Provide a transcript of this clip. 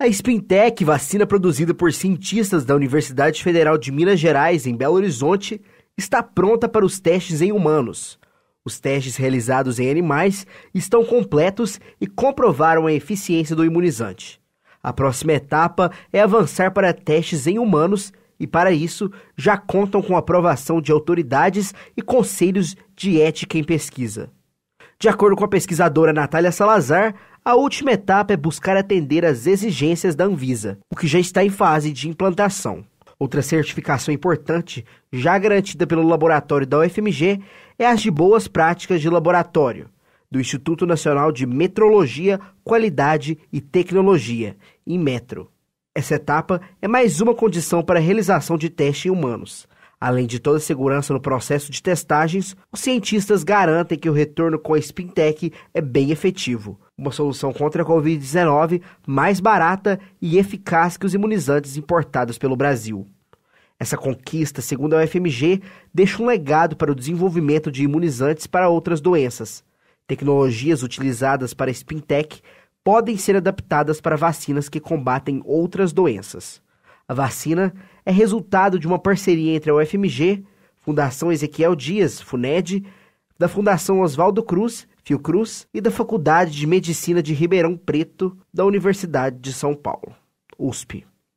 A Spintec, vacina produzida por cientistas da Universidade Federal de Minas Gerais, em Belo Horizonte, está pronta para os testes em humanos. Os testes realizados em animais estão completos e comprovaram a eficiência do imunizante. A próxima etapa é avançar para testes em humanos e, para isso, já contam com aprovação de autoridades e conselhos de ética em pesquisa. De acordo com a pesquisadora Natália Salazar, a última etapa é buscar atender às exigências da Anvisa, o que já está em fase de implantação. Outra certificação importante, já garantida pelo laboratório da UFMG, é as de boas práticas de laboratório, do Instituto Nacional de Metrologia, Qualidade e Tecnologia, Inmetro. Essa etapa é mais uma condição para a realização de testes em humanos. Além de toda a segurança no processo de testagens, os cientistas garantem que o retorno com a Spintec é bem efetivo. Uma solução contra a Covid-19 mais barata e eficaz que os imunizantes importados pelo Brasil. Essa conquista, segundo a UFMG, deixa um legado para o desenvolvimento de imunizantes para outras doenças. Tecnologias utilizadas para a Spintec podem ser adaptadas para vacinas que combatem outras doenças. A vacina é resultado de uma parceria entre a UFMG, Fundação Ezequiel Dias, FUNED, da Fundação Oswaldo Cruz, Fiocruz, e da Faculdade de Medicina de Ribeirão Preto, da Universidade de São Paulo, USP.